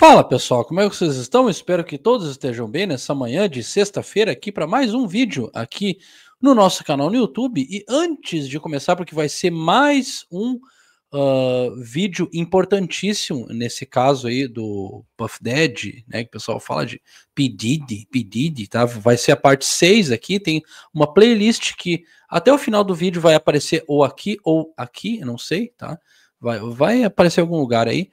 Fala pessoal, como é que vocês estão? Espero que todos estejam bem nessa manhã de sexta-feira aqui para mais um vídeo aqui no nosso canal no YouTube. E antes de começar, porque vai ser mais um uh, vídeo importantíssimo nesse caso aí do Puff Dead, né? Que o pessoal fala de Pedid, Pedid, tá? Vai ser a parte 6 aqui, tem uma playlist que até o final do vídeo vai aparecer ou aqui ou aqui, não sei, tá? Vai, vai aparecer em algum lugar aí.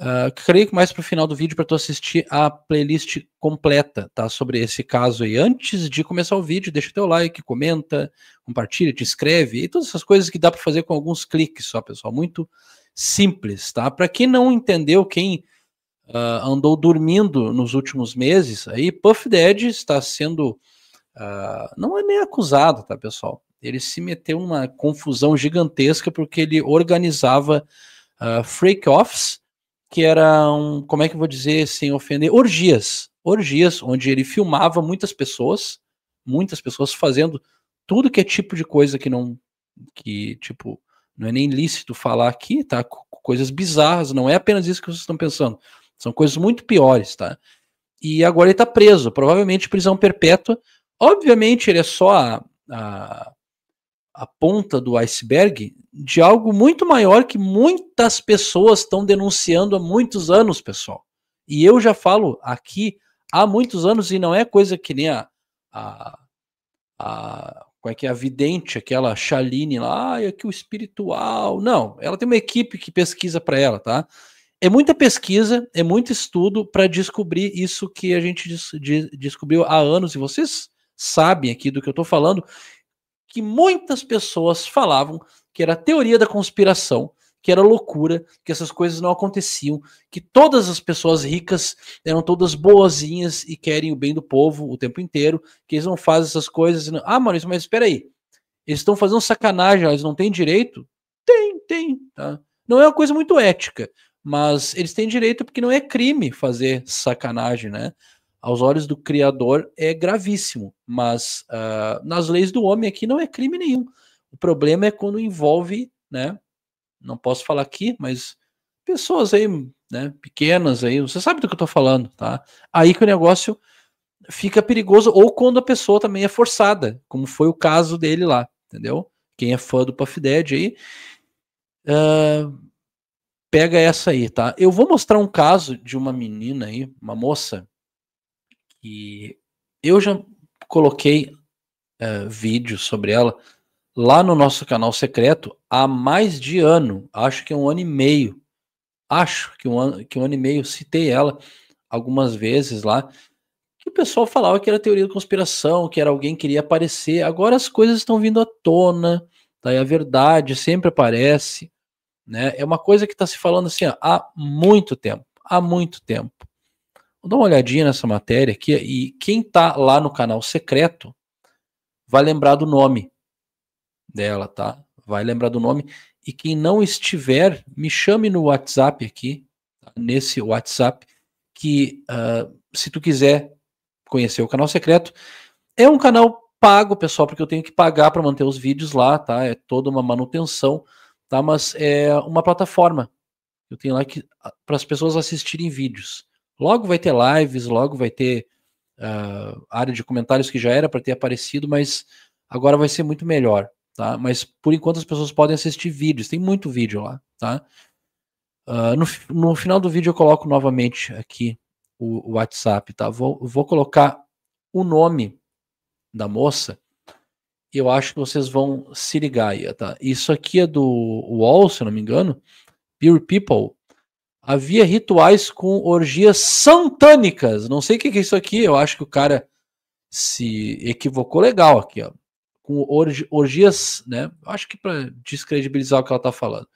Uh, creio que mais para o final do vídeo para tu assistir a playlist completa, tá? Sobre esse caso aí. Antes de começar o vídeo, deixa teu like, comenta, compartilha, te inscreve e todas essas coisas que dá para fazer com alguns cliques só, pessoal. Muito simples, tá? Para quem não entendeu, quem uh, andou dormindo nos últimos meses, aí Puff Dead está sendo uh, não é nem acusado, tá, pessoal? Ele se meteu numa confusão gigantesca porque ele organizava freak-offs que era um como é que eu vou dizer sem ofender, orgias. Orgias, onde ele filmava muitas pessoas, muitas pessoas fazendo tudo que é tipo de coisa que não. que, tipo, não é nem lícito falar aqui, tá? Coisas bizarras, não é apenas isso que vocês estão pensando. São coisas muito piores, tá? E agora ele tá preso, provavelmente prisão perpétua. Obviamente ele é só a, a, a ponta do iceberg de algo muito maior que muitas pessoas estão denunciando há muitos anos, pessoal. E eu já falo aqui há muitos anos e não é coisa que nem a, a, a qual é que é a vidente, aquela Chaline lá, ah, é que o espiritual. Não, ela tem uma equipe que pesquisa para ela, tá? É muita pesquisa, é muito estudo para descobrir isso que a gente des de descobriu há anos e vocês sabem aqui do que eu estou falando, que muitas pessoas falavam que era a teoria da conspiração, que era loucura, que essas coisas não aconteciam, que todas as pessoas ricas eram todas boazinhas e querem o bem do povo o tempo inteiro, que eles não fazem essas coisas. Não... Ah, Maurício, mas espera aí. Eles estão fazendo sacanagem, eles não têm direito? Tem, tem. Tá? Não é uma coisa muito ética, mas eles têm direito porque não é crime fazer sacanagem, né? Aos olhos do Criador é gravíssimo, mas uh, nas leis do homem aqui não é crime nenhum. O problema é quando envolve, né? Não posso falar aqui, mas pessoas aí, né? Pequenas aí, você sabe do que eu tô falando, tá? Aí que o negócio fica perigoso, ou quando a pessoa também é forçada, como foi o caso dele lá, entendeu? Quem é fã do Puff Dead aí, uh, pega essa aí, tá? Eu vou mostrar um caso de uma menina aí, uma moça, que eu já coloquei uh, vídeo sobre ela lá no nosso canal secreto há mais de ano, acho que um ano e meio. Acho que um ano, que um ano e meio citei ela algumas vezes lá. Que o pessoal falava que era teoria da conspiração, que era alguém que queria aparecer. Agora as coisas estão vindo à tona, daí a verdade sempre aparece. Né? É uma coisa que está se falando assim ó, há muito tempo. Há muito tempo. Vou dar uma olhadinha nessa matéria aqui. E quem está lá no canal secreto vai lembrar do nome dela, tá? Vai lembrar do nome. E quem não estiver, me chame no WhatsApp aqui, tá? nesse WhatsApp, que uh, se tu quiser conhecer o canal secreto, é um canal pago, pessoal, porque eu tenho que pagar para manter os vídeos lá, tá? É toda uma manutenção, tá? Mas é uma plataforma. Eu tenho lá que ah, para as pessoas assistirem vídeos. Logo vai ter lives, logo vai ter uh, área de comentários que já era para ter aparecido, mas agora vai ser muito melhor tá? Mas por enquanto as pessoas podem assistir vídeos, tem muito vídeo lá, tá? Uh, no, no, final do vídeo eu coloco novamente aqui o, o WhatsApp, tá? Vou, vou colocar o nome da moça e eu acho que vocês vão se ligar aí, tá? Isso aqui é do Wall, se eu não me engano, Pure People. Havia rituais com orgias santânicas. Não sei o que é isso aqui, eu acho que o cara se equivocou legal aqui, ó com orgias, né? Acho que para descredibilizar o que ela tá falando.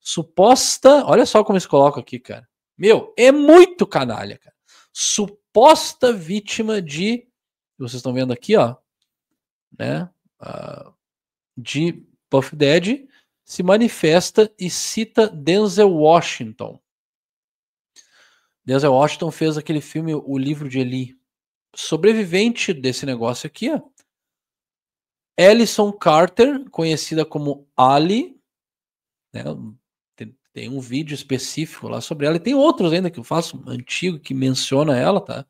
Suposta, olha só como eles colocam aqui, cara. Meu, é muito canalha, cara. Suposta vítima de, vocês estão vendo aqui, ó, né? Uh, de Puff Daddy se manifesta e cita Denzel Washington. Denzel Washington fez aquele filme O Livro de Eli. Sobrevivente desse negócio aqui, ó Ellison Carter, conhecida como Ali, né? tem, tem, um vídeo específico lá sobre ela, e tem outros ainda que eu faço, um antigo, que menciona ela, tá?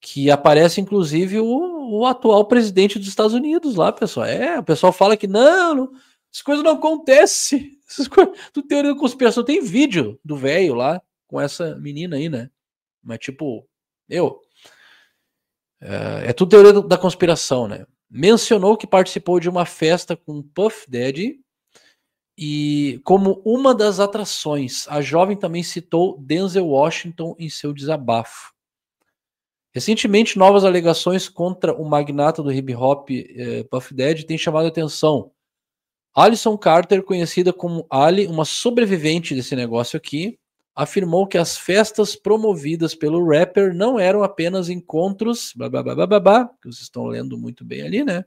Que aparece, inclusive, o, o, atual presidente dos Estados Unidos lá, pessoal. É, o pessoal fala que não, não essas coisas não acontecem. Essas coisas, tu teoria da conspiração, tem vídeo do velho lá com essa menina aí, né? Mas, tipo, eu. É, é tudo teoria da conspiração, né? mencionou que participou de uma festa com Puff Daddy e como uma das atrações, a jovem também citou Denzel Washington em seu desabafo. Recentemente, novas alegações contra o magnata do hip hop eh, Puff Daddy têm chamado a atenção. Alison Carter, conhecida como Ali, uma sobrevivente desse negócio aqui, afirmou que as festas promovidas pelo rapper não eram apenas encontros, blá, blá, blá, blá, blá, que vocês estão lendo muito bem ali, né?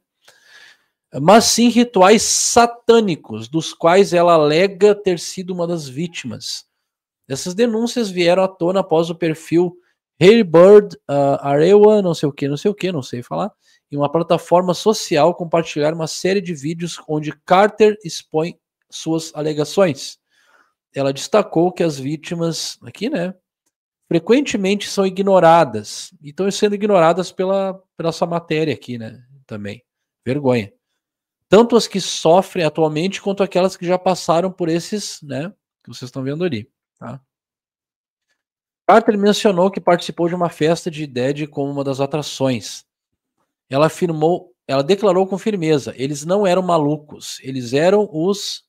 Mas sim rituais satânicos, dos quais ela alega ter sido uma das vítimas. Essas denúncias vieram à tona após o perfil Hailbird uh, Arewa, não sei o que, não sei o que, não sei falar, em uma plataforma social compartilhar uma série de vídeos onde Carter expõe suas alegações ela destacou que as vítimas, aqui, né, frequentemente são ignoradas e estão sendo ignoradas pela, pela sua matéria aqui, né, também. Vergonha. Tanto as que sofrem atualmente quanto aquelas que já passaram por esses, né, que vocês estão vendo ali, tá? Carter mencionou que participou de uma festa de Dead como uma das atrações. Ela afirmou, ela declarou com firmeza, eles não eram malucos, eles eram os,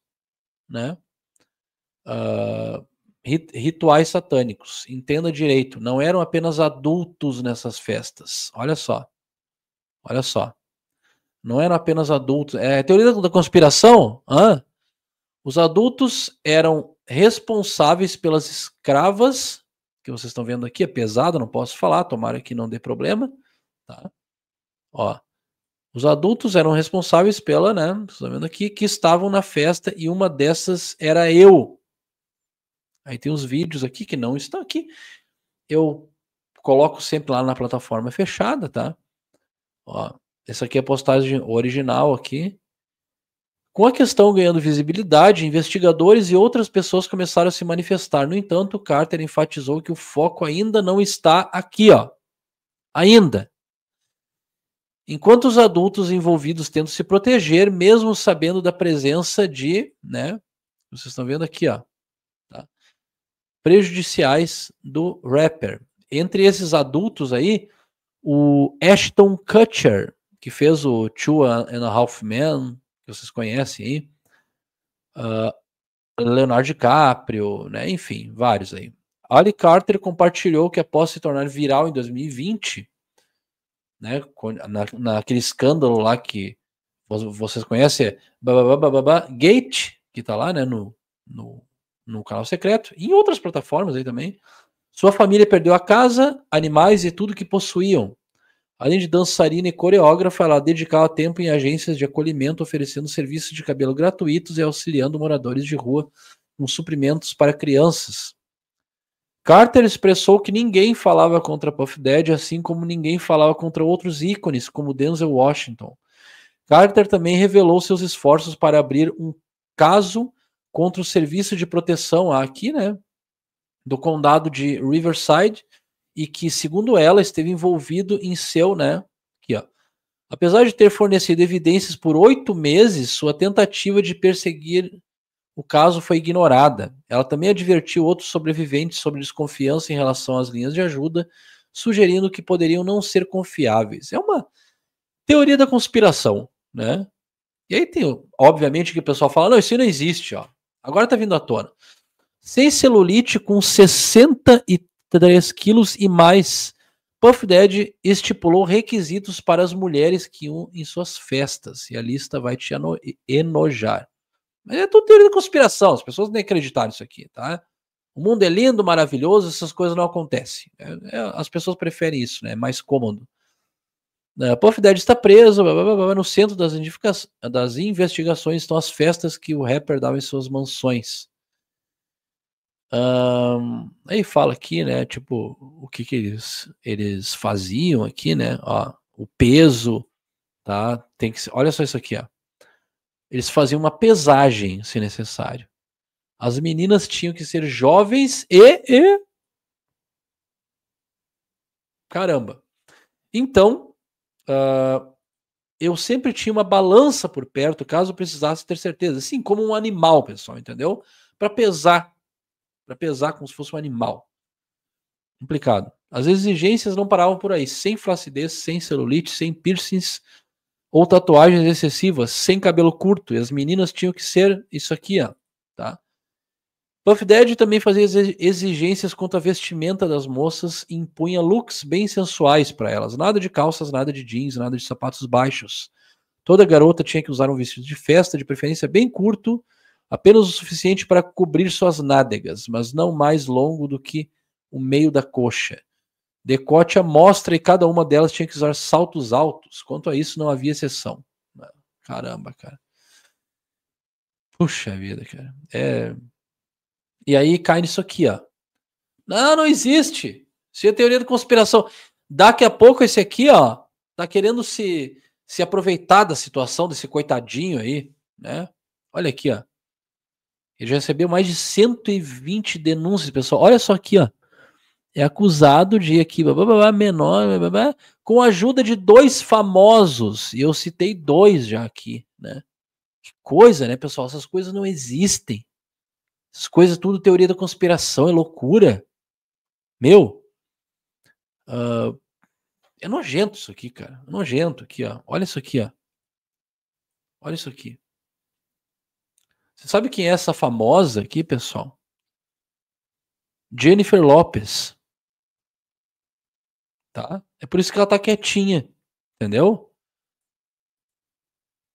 né, Uh, rituais satânicos. Entenda direito, não eram apenas adultos nessas festas. Olha só. Olha só. Não eram apenas adultos. É teoria da conspiração? Hã? Os adultos eram responsáveis pelas escravas, que vocês estão vendo aqui, é pesado, não posso falar, tomara que não dê problema. Tá? Ó, os adultos eram responsáveis pela, né? Vocês estão vendo aqui, que estavam na festa e uma dessas era eu. Aí tem os vídeos aqui que não estão aqui. Eu coloco sempre lá na plataforma fechada, tá? Ó, essa aqui é a postagem original aqui. Com a questão ganhando visibilidade, investigadores e outras pessoas começaram a se manifestar. No entanto, Carter enfatizou que o foco ainda não está aqui, ó. Ainda. Enquanto os adultos envolvidos tentam se proteger, mesmo sabendo da presença de, né? Vocês estão vendo aqui, ó prejudiciais do rapper. Entre esses adultos aí, o Ashton Kutcher, que fez o Two and a Half Men, que vocês conhecem aí, uh, Leonardo DiCaprio, né? enfim, vários aí. Ali Carter compartilhou que após se tornar viral em 2020, né, na, naquele escândalo lá que vocês conhecem, Gate, que tá lá, né, no, no no canal secreto e em outras plataformas aí também. Sua família perdeu a casa, animais e tudo que possuíam. Além de dançarina e coreógrafa, ela dedicava tempo em agências de acolhimento, oferecendo serviços de cabelo gratuitos e auxiliando moradores de rua com suprimentos para crianças. Carter expressou que ninguém falava contra Puff Daddy, assim como ninguém falava contra outros ícones, como Denzel Washington. Carter também revelou seus esforços para abrir um caso contra o Serviço de Proteção aqui, né, do condado de Riverside, e que, segundo ela, esteve envolvido em seu, né, aqui, ó, apesar de ter fornecido evidências por oito meses, sua tentativa de perseguir o caso foi ignorada. Ela também advertiu outros sobreviventes sobre desconfiança em relação às linhas de ajuda, sugerindo que poderiam não ser confiáveis. É uma teoria da conspiração, né? E aí tem, obviamente, que o pessoal fala: não, isso não existe, ó. Agora tá vindo à tona. Sem celulite com 63 quilos e mais. Puff Dead estipulou requisitos para as mulheres que iam em suas festas. E a lista vai te enojar. Mas é tudo teoria da conspiração. As pessoas nem acreditaram nisso aqui, tá? O mundo é lindo, maravilhoso, essas coisas não acontecem. É, é, as pessoas preferem isso, né? É mais cômodo. Né? Puff está preso, blá, blá, blá, no centro das, das, investigações estão as festas que o rapper dava em suas mansões. Um, aí fala aqui, né, tipo, o que, que eles, eles faziam aqui, né, ó, o peso, tá, tem que ser, olha só isso aqui, ó. Eles faziam uma pesagem, se necessário. As meninas tinham que ser jovens e... e... Caramba. Então, ah, eu sempre tinha uma balança por perto, caso precisasse ter certeza. Assim como um animal, pessoal, entendeu? Para pesar. Para pesar como se fosse um animal. Complicado. As exigências não paravam por aí. Sem flacidez, sem celulite, sem piercings ou tatuagens excessivas, sem cabelo curto. E as meninas tinham que ser isso aqui, ó. Puff Daddy também fazia exigências quanto à vestimenta das moças e impunha looks bem sensuais para elas. Nada de calças, nada de jeans, nada de sapatos baixos. Toda garota tinha que usar um vestido de festa, de preferência bem curto, apenas o suficiente para cobrir suas nádegas, mas não mais longo do que o meio da coxa. Decote à mostra e cada uma delas tinha que usar saltos altos. Quanto a isso, não havia exceção. Caramba, cara. Puxa vida, cara. É e aí cai nisso aqui, ó. Não, não existe. Isso é teoria da conspiração. Daqui a pouco esse aqui, ó, tá querendo se, se aproveitar da situação desse coitadinho aí, né? Olha aqui, ó. Ele já recebeu mais de 120 denúncias, pessoal. Olha só aqui, ó. É acusado de aqui, blá, blá, blá, menor, blá, blá, com a ajuda de dois famosos. E eu citei dois já aqui, né? Que coisa, né, pessoal? Essas coisas não existem. Essas coisas tudo teoria da conspiração, é loucura. Meu, uh, é nojento isso aqui, cara. É nojento aqui, ó. Olha isso aqui, ó. Olha isso aqui. Você sabe quem é essa famosa aqui, pessoal? Jennifer Lopes. Tá? É por isso que ela tá quietinha, entendeu?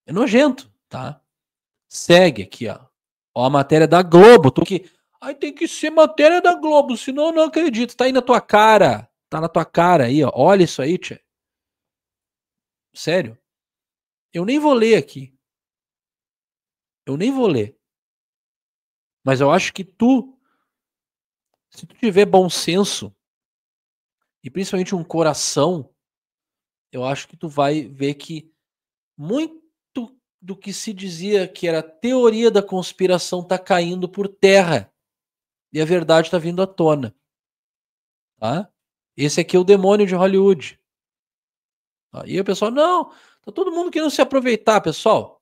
É nojento, tá? Segue aqui, ó. Ó, a matéria da Globo. Tu que. Ai, tem que ser matéria da Globo, senão eu não acredito. Tá aí na tua cara. Tá na tua cara aí, ó. Olha isso aí, tia. Sério. Eu nem vou ler aqui. Eu nem vou ler. Mas eu acho que tu, se tu tiver bom senso, e principalmente um coração, eu acho que tu vai ver que muito do que se dizia que era a teoria da conspiração está caindo por terra e a verdade está vindo à tona. Tá? Esse aqui é o demônio de Hollywood. aí o pessoal, não, tá todo mundo querendo se aproveitar, pessoal.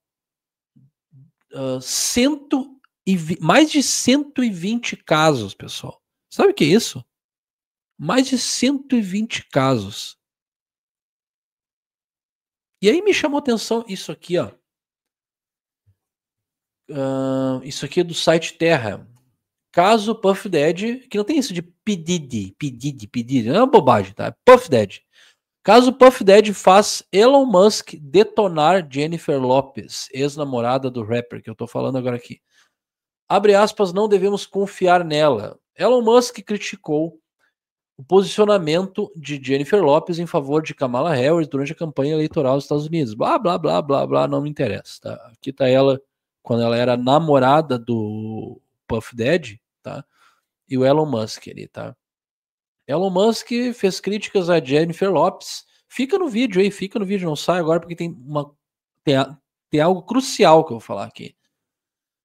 Uh, cento e vi... mais de 120 casos, pessoal. Sabe o que é isso? Mais de 120 casos. E aí me chamou atenção isso aqui, ó. Uh, isso aqui é do site Terra. Caso Puff Dead, que não tem isso de pedide, pedide, pedide, não é uma bobagem, tá? É Puff Dead. Caso Puff Dead faz Elon Musk detonar Jennifer Lopez, ex-namorada do rapper, que eu tô falando agora aqui. Abre aspas, não devemos confiar nela. Elon Musk criticou o posicionamento de Jennifer Lopez em favor de Kamala Harris durante a campanha eleitoral dos Estados Unidos. Blá, blá, blá, blá, blá, não me interessa, tá? Aqui tá ela quando ela era namorada do Puff Daddy, tá? E o Elon Musk ali, tá? Elon Musk fez críticas a Jennifer Lopes. Fica no vídeo aí, fica no vídeo, não sai agora porque tem uma tem, tem algo crucial que eu vou falar aqui.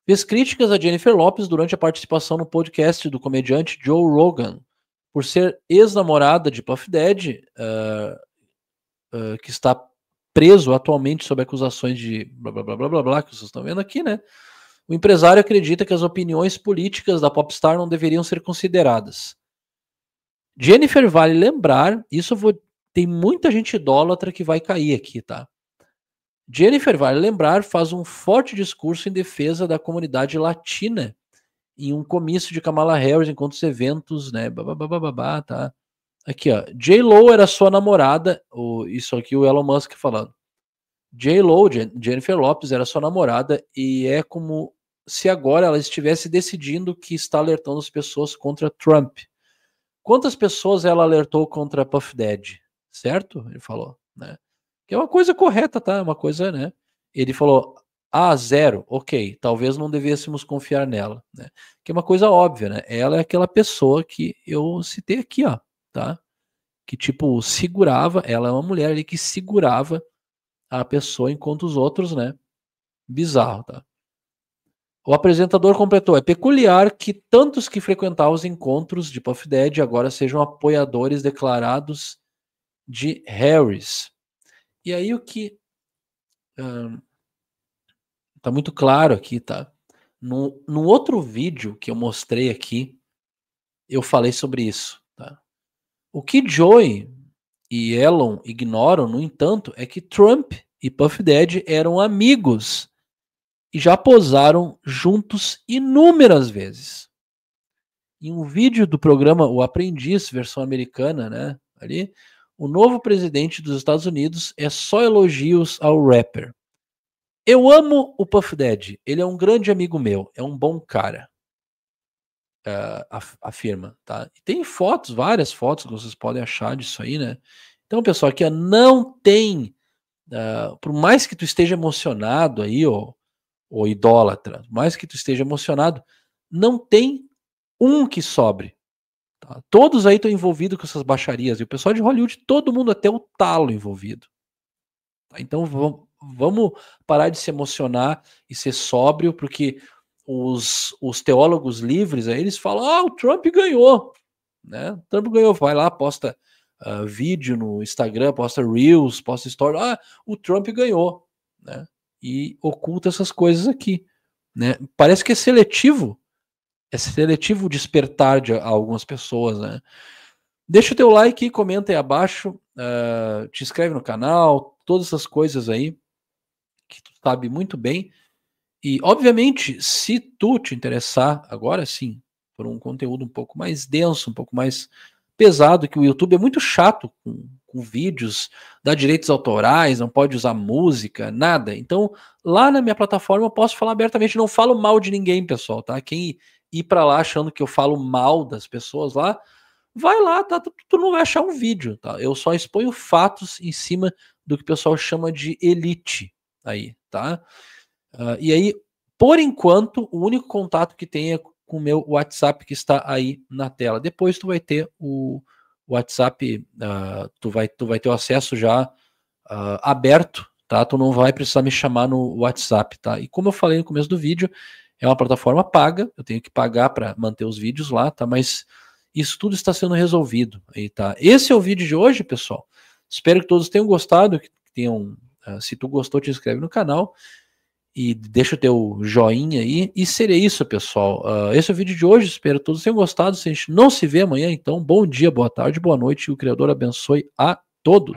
Fez críticas a Jennifer Lopes durante a participação no podcast do comediante Joe Rogan por ser ex-namorada de Puff Daddy, uh, uh, que está preso atualmente sob acusações de blá blá blá blá blá, blá que vocês estão vendo aqui, né? O empresário acredita que as opiniões políticas da popstar não deveriam ser consideradas. Jennifer vale lembrar, isso vou, tem muita gente idólatra que vai cair aqui, tá? Jennifer vale lembrar faz um forte discurso em defesa da comunidade latina em um comício de Kamala Harris enquanto os eventos, né? blá, tá? Aqui, ó. J. Lo era sua namorada. O, isso aqui o Elon Musk falando. J. Lo, Jennifer Lopes, era sua namorada e é como se agora ela estivesse decidindo que está alertando as pessoas contra Trump. Quantas pessoas ela alertou contra Puff Daddy? Certo? Ele falou, né? Que é uma coisa correta, tá? É uma coisa, né? Ele falou, ah, zero, ok, talvez não devêssemos confiar nela, né? Que é uma coisa óbvia, né? Ela é aquela pessoa que eu citei aqui, ó tá? Que tipo segurava, ela é uma mulher ali que segurava a pessoa enquanto os outros, né? Bizarro, tá? O apresentador completou: é peculiar que tantos que frequentavam os encontros de Puff Daddy agora sejam apoiadores declarados de Harris. E aí o que tá muito claro aqui, tá? No, no outro vídeo que eu mostrei aqui, eu falei sobre isso. O que Joey e Elon ignoram, no entanto, é que Trump e Puff Daddy eram amigos e já posaram juntos inúmeras vezes. Em um vídeo do programa O Aprendiz, versão americana, né? Ali, o novo presidente dos Estados Unidos é só elogios ao rapper. Eu amo o Puff Daddy, ele é um grande amigo meu, é um bom cara uh, afirma, tá? E tem fotos, várias fotos que vocês podem achar disso aí, né? Então, pessoal, aqui não tem, uh, por mais que tu esteja emocionado aí, ó, ou idólatra, por mais que tu esteja emocionado, não tem um que sobre. Tá? Todos aí estão envolvidos com essas baixarias. E o pessoal de Hollywood, todo mundo até o talo envolvido. Tá? Então vamos parar de se emocionar e ser sóbrio, porque os, os teólogos livres, aí eles falam, ah, o Trump ganhou, né? O Trump ganhou, vai lá, posta uh, vídeo no Instagram, posta Reels, posta Story, ah, o Trump ganhou, né? E oculta essas coisas aqui, né? Parece que é seletivo, é seletivo despertar de algumas pessoas, né? Deixa o teu like, comenta aí abaixo, uh, te inscreve no canal, todas essas coisas aí que tu sabe muito bem, e, obviamente, se tu te interessar agora sim por um conteúdo um pouco mais denso, um pouco mais pesado, que o YouTube é muito chato com, com vídeos, dá direitos autorais, não pode usar música, nada. Então, lá na minha plataforma eu posso falar abertamente, não falo mal de ninguém, pessoal, tá? Quem ir para lá achando que eu falo mal das pessoas lá, vai lá, tá? Tu, tu não vai achar um vídeo, tá? Eu só exponho fatos em cima do que o pessoal chama de elite aí, tá? Uh, e aí, por enquanto, o único contato que tem é com o meu WhatsApp que está aí na tela. Depois tu vai ter o WhatsApp, uh, tu, vai, tu vai ter o acesso já uh, aberto, tá? Tu não vai precisar me chamar no WhatsApp, tá? E como eu falei no começo do vídeo, é uma plataforma paga, eu tenho que pagar para manter os vídeos lá, tá? Mas isso tudo está sendo resolvido aí, tá? Esse é o vídeo de hoje, pessoal. Espero que todos tenham gostado, que tenham, uh, se tu gostou, te inscreve no canal e deixa o teu joinha aí. E seria isso, pessoal. Uh, esse é o vídeo de hoje. Espero que todos tenham gostado. Se a gente não se vê amanhã, então, bom dia, boa tarde, boa noite. e o Criador abençoe a todos.